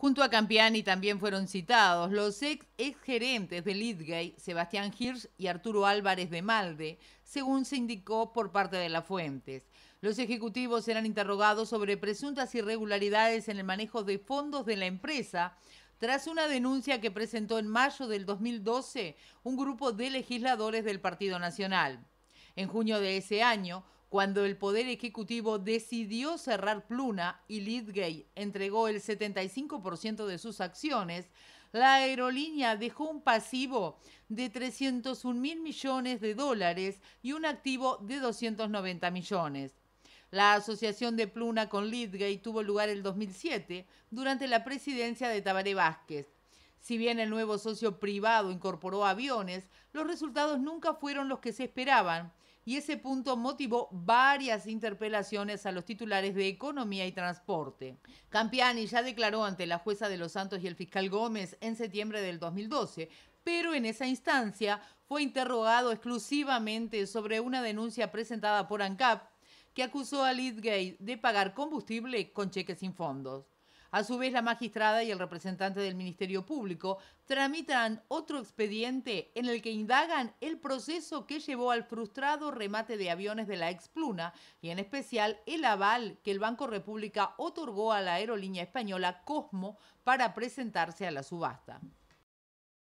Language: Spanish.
Junto a Campiani también fueron citados los ex, ex gerentes de Sebastián Hirsch y Arturo Álvarez de Malde, según se indicó por parte de las fuentes. Los ejecutivos serán interrogados sobre presuntas irregularidades en el manejo de fondos de la empresa, tras una denuncia que presentó en mayo del 2012 un grupo de legisladores del Partido Nacional. En junio de ese año, cuando el Poder Ejecutivo decidió cerrar Pluna y Lidgate entregó el 75% de sus acciones, la aerolínea dejó un pasivo de 301 mil millones de dólares y un activo de 290 millones. La asociación de Pluna con Lidgate tuvo lugar el 2007 durante la presidencia de Tabaré Vázquez. Si bien el nuevo socio privado incorporó aviones, los resultados nunca fueron los que se esperaban y ese punto motivó varias interpelaciones a los titulares de Economía y Transporte. Campiani ya declaró ante la jueza de Los Santos y el fiscal Gómez en septiembre del 2012, pero en esa instancia fue interrogado exclusivamente sobre una denuncia presentada por ANCAP que acusó a Lidgate de pagar combustible con cheques sin fondos. A su vez, la magistrada y el representante del Ministerio Público tramitan otro expediente en el que indagan el proceso que llevó al frustrado remate de aviones de la Expluna y en especial el aval que el Banco República otorgó a la aerolínea española Cosmo para presentarse a la subasta.